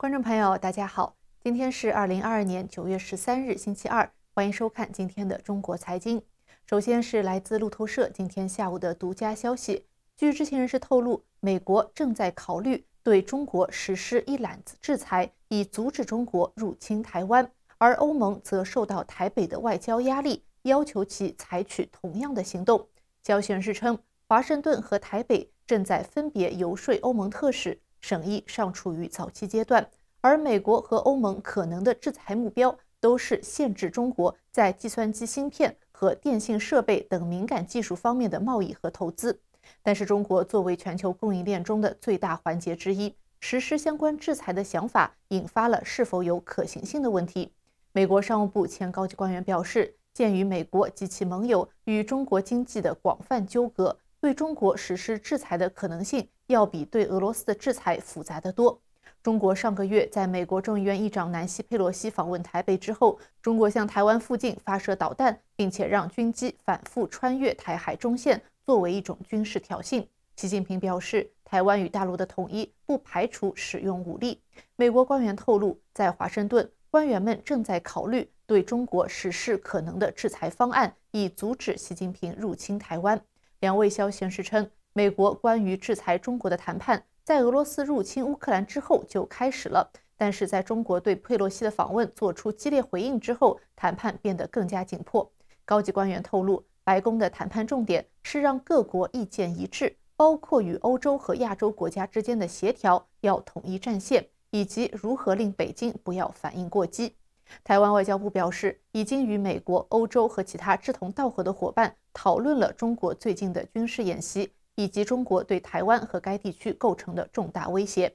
观众朋友，大家好，今天是二零二二年九月十三日，星期二，欢迎收看今天的中国财经。首先是来自路透社今天下午的独家消息，据知情人士透露，美国正在考虑对中国实施一揽子制裁，以阻止中国入侵台湾，而欧盟则受到台北的外交压力，要求其采取同样的行动。消息人士称，华盛顿和台北正在分别游说欧盟特使。审议尚处于早期阶段，而美国和欧盟可能的制裁目标都是限制中国在计算机芯片和电信设备等敏感技术方面的贸易和投资。但是，中国作为全球供应链中的最大环节之一，实施相关制裁的想法引发了是否有可行性的问题。美国商务部前高级官员表示，鉴于美国及其盟友与中国经济的广泛纠葛。对中国实施制裁的可能性要比对俄罗斯的制裁复杂得多。中国上个月在美国众议院议长南希·佩洛西访问台北之后，中国向台湾附近发射导弹，并且让军机反复穿越台海中线，作为一种军事挑衅。习近平表示，台湾与大陆的统一不排除使用武力。美国官员透露，在华盛顿，官员们正在考虑对中国实施可能的制裁方案，以阻止习近平入侵台湾。两位消息人士称，美国关于制裁中国的谈判在俄罗斯入侵乌克兰之后就开始了，但是在中国对佩洛西的访问做出激烈回应之后，谈判变得更加紧迫。高级官员透露，白宫的谈判重点是让各国意见一致，包括与欧洲和亚洲国家之间的协调，要统一战线，以及如何令北京不要反应过激。台湾外交部表示，已经与美国、欧洲和其他志同道合的伙伴讨论了中国最近的军事演习，以及中国对台湾和该地区构成的重大威胁。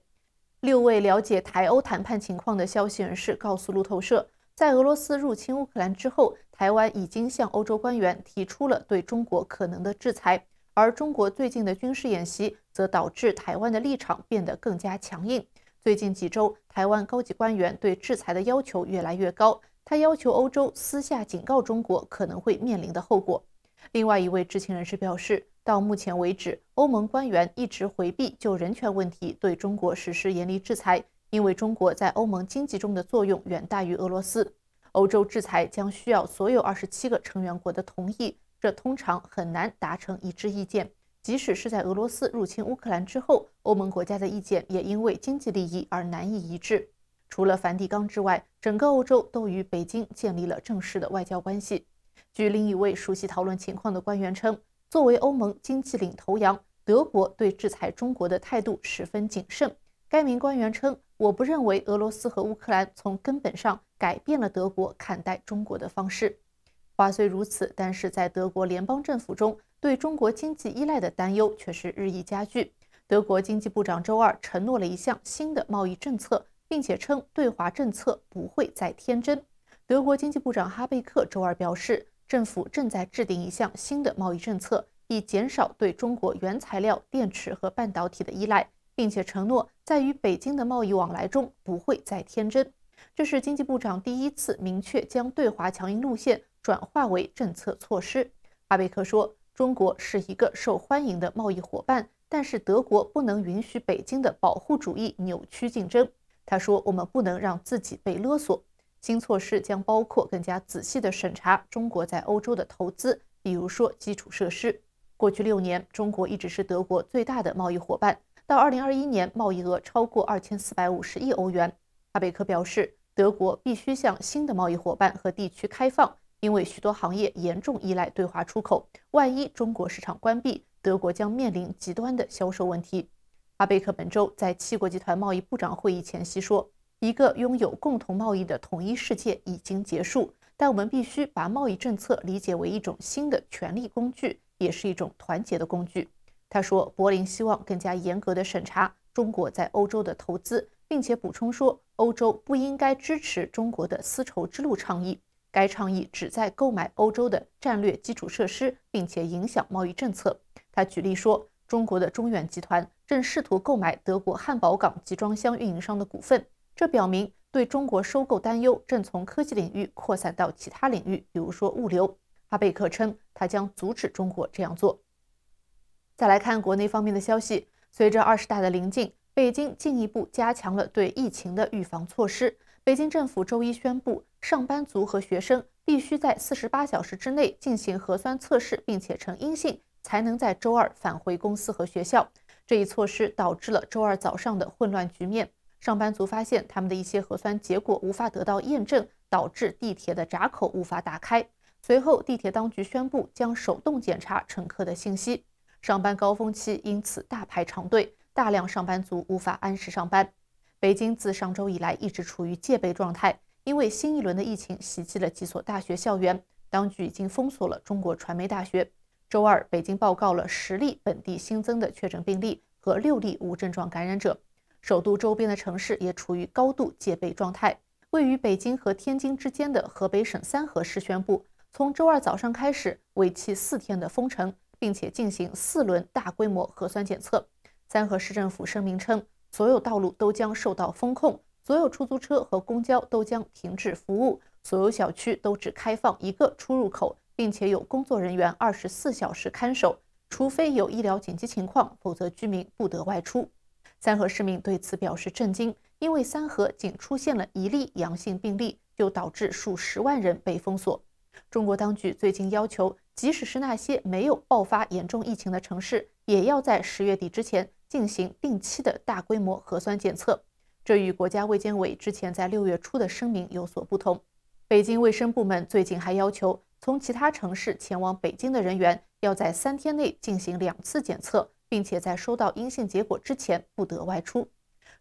六位了解台欧谈判情况的消息人士告诉路透社，在俄罗斯入侵乌克兰之后，台湾已经向欧洲官员提出了对中国可能的制裁，而中国最近的军事演习则导致台湾的立场变得更加强硬。最近几周，台湾高级官员对制裁的要求越来越高。他要求欧洲私下警告中国可能会面临的后果。另外一位知情人士表示，到目前为止，欧盟官员一直回避就人权问题对中国实施严厉制裁，因为中国在欧盟经济中的作用远大于俄罗斯。欧洲制裁将需要所有二十七个成员国的同意，这通常很难达成一致意见，即使是在俄罗斯入侵乌克兰之后。欧盟国家的意见也因为经济利益而难以一致。除了梵蒂冈之外，整个欧洲都与北京建立了正式的外交关系。据另一位熟悉讨论情况的官员称，作为欧盟经济领头羊，德国对制裁中国的态度十分谨慎。该名官员称：“我不认为俄罗斯和乌克兰从根本上改变了德国看待中国的方式。”话虽如此，但是在德国联邦政府中，对中国经济依赖的担忧却是日益加剧。德国经济部长周二承诺了一项新的贸易政策，并且称对华政策不会再天真。德国经济部长哈贝克周二表示，政府正在制定一项新的贸易政策，以减少对中国原材料、电池和半导体的依赖，并且承诺在与北京的贸易往来中不会再天真。这是经济部长第一次明确将对华强硬路线转化为政策措施。哈贝克说：“中国是一个受欢迎的贸易伙伴。”但是德国不能允许北京的保护主义扭曲竞争。他说：“我们不能让自己被勒索。新措施将包括更加仔细的审查中国在欧洲的投资，比如说基础设施。过去六年，中国一直是德国最大的贸易伙伴，到二零二一年，贸易额超过二千四百五十亿欧元。”阿贝克表示：“德国必须向新的贸易伙伴和地区开放，因为许多行业严重依赖对华出口。万一中国市场关闭。”德国将面临极端的销售问题。阿贝克本周在七国集团贸易部长会议前夕说：“一个拥有共同贸易的统一世界已经结束，但我们必须把贸易政策理解为一种新的权力工具，也是一种团结的工具。”他说，柏林希望更加严格的审查中国在欧洲的投资，并且补充说，欧洲不应该支持中国的“丝绸之路”倡议。该倡议旨在购买欧洲的战略基础设施，并且影响贸易政策。他举例说，中国的中远集团正试图购买德国汉堡港集装箱运营商的股份，这表明对中国收购担忧正从科技领域扩散到其他领域，比如说物流。哈贝克称，他将阻止中国这样做。再来看国内方面的消息，随着二十大的临近，北京进一步加强了对疫情的预防措施。北京政府周一宣布。上班族和学生必须在四十八小时之内进行核酸测试，并且呈阴性，才能在周二返回公司和学校。这一措施导致了周二早上的混乱局面。上班族发现他们的一些核酸结果无法得到验证，导致地铁的闸口无法打开。随后，地铁当局宣布将手动检查乘客的信息。上班高峰期因此大排长队，大量上班族无法按时上班。北京自上周以来一直处于戒备状态。因为新一轮的疫情袭击了几所大学校园，当局已经封锁了中国传媒大学。周二，北京报告了十例本地新增的确诊病例和六例无症状感染者。首都周边的城市也处于高度戒备状态。位于北京和天津之间的河北省三河市宣布，从周二早上开始为期四天的封城，并且进行四轮大规模核酸检测。三河市政府声明称，所有道路都将受到封控。所有出租车和公交都将停止服务，所有小区都只开放一个出入口，并且有工作人员二十四小时看守。除非有医疗紧急情况，否则居民不得外出。三河市民对此表示震惊，因为三河仅出现了一例阳性病例，就导致数十万人被封锁。中国当局最近要求，即使是那些没有爆发严重疫情的城市，也要在十月底之前进行定期的大规模核酸检测。这与国家卫健委之前在六月初的声明有所不同。北京卫生部门最近还要求从其他城市前往北京的人员要在三天内进行两次检测，并且在收到阴性结果之前不得外出。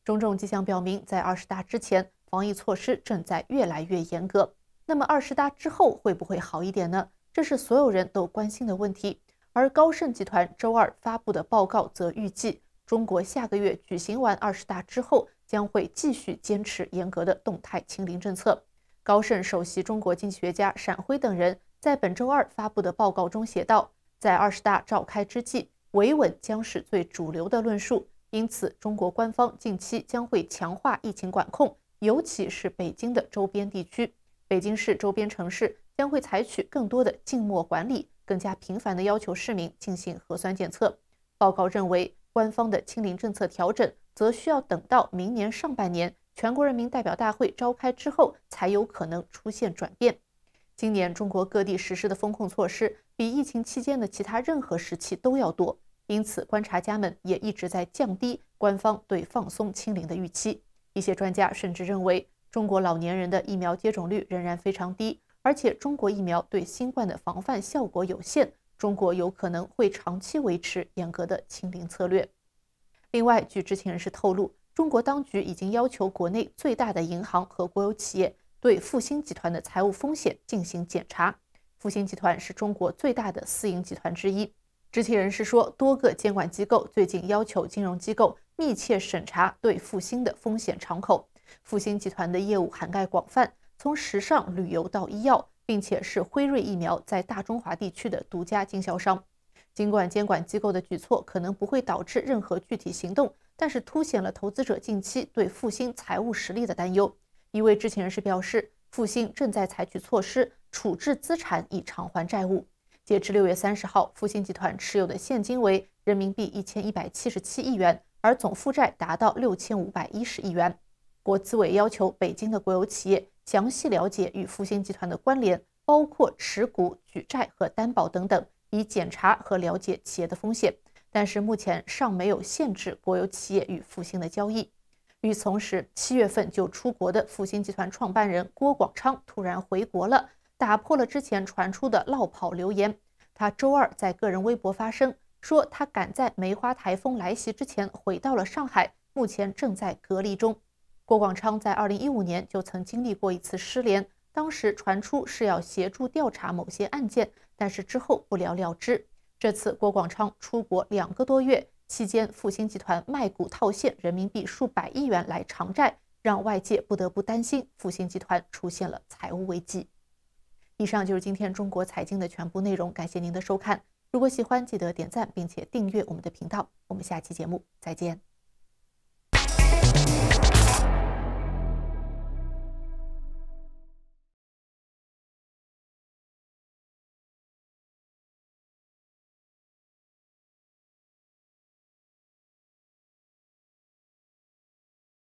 种种迹象表明，在二十大之前，防疫措施正在越来越严格。那么二十大之后会不会好一点呢？这是所有人都关心的问题。而高盛集团周二发布的报告则预计，中国下个月举行完二十大之后。将会继续坚持严格的动态清零政策。高盛首席中国经济学家闪辉等人在本周二发布的报告中写道，在二十大召开之际，维稳将是最主流的论述。因此，中国官方近期将会强化疫情管控，尤其是北京的周边地区。北京市周边城市将会采取更多的静默管理，更加频繁地要求市民进行核酸检测。报告认为，官方的清零政策调整。则需要等到明年上半年全国人民代表大会召开之后，才有可能出现转变。今年中国各地实施的风控措施比疫情期间的其他任何时期都要多，因此观察家们也一直在降低官方对放松清零的预期。一些专家甚至认为，中国老年人的疫苗接种率仍然非常低，而且中国疫苗对新冠的防范效果有限，中国有可能会长期维持严格的清零策略。另外，据知情人士透露，中国当局已经要求国内最大的银行和国有企业对复星集团的财务风险进行检查。复星集团是中国最大的私营集团之一。知情人士说，多个监管机构最近要求金融机构密切审查对复星的风险敞口。复星集团的业务涵盖广泛，从时尚、旅游到医药，并且是辉瑞疫苗在大中华地区的独家经销商。尽管监管机构的举措可能不会导致任何具体行动，但是凸显了投资者近期对复兴财务实力的担忧。一位知情人士表示，复兴正在采取措施处置资产以偿还债务。截至六月三十号，复兴集团持有的现金为人民币一千一百七十七亿元，而总负债达到六千五百一十亿元。国资委要求北京的国有企业详细了解与复兴集团的关联，包括持股、举债和担保等等。以检查和了解企业的风险，但是目前尚没有限制国有企业与复星的交易。与此同时，七月份就出国的复星集团创办人郭广昌突然回国了，打破了之前传出的“落跑”流言。他周二在个人微博发声，说他赶在梅花台风来袭之前回到了上海，目前正在隔离中。郭广昌在二零一五年就曾经历过一次失联，当时传出是要协助调查某些案件。但是之后不了了之。这次郭广昌出国两个多月期间，复星集团卖股套现人民币数百亿元来偿债，让外界不得不担心复星集团出现了财务危机。以上就是今天中国财经的全部内容，感谢您的收看。如果喜欢，记得点赞并且订阅我们的频道。我们下期节目再见。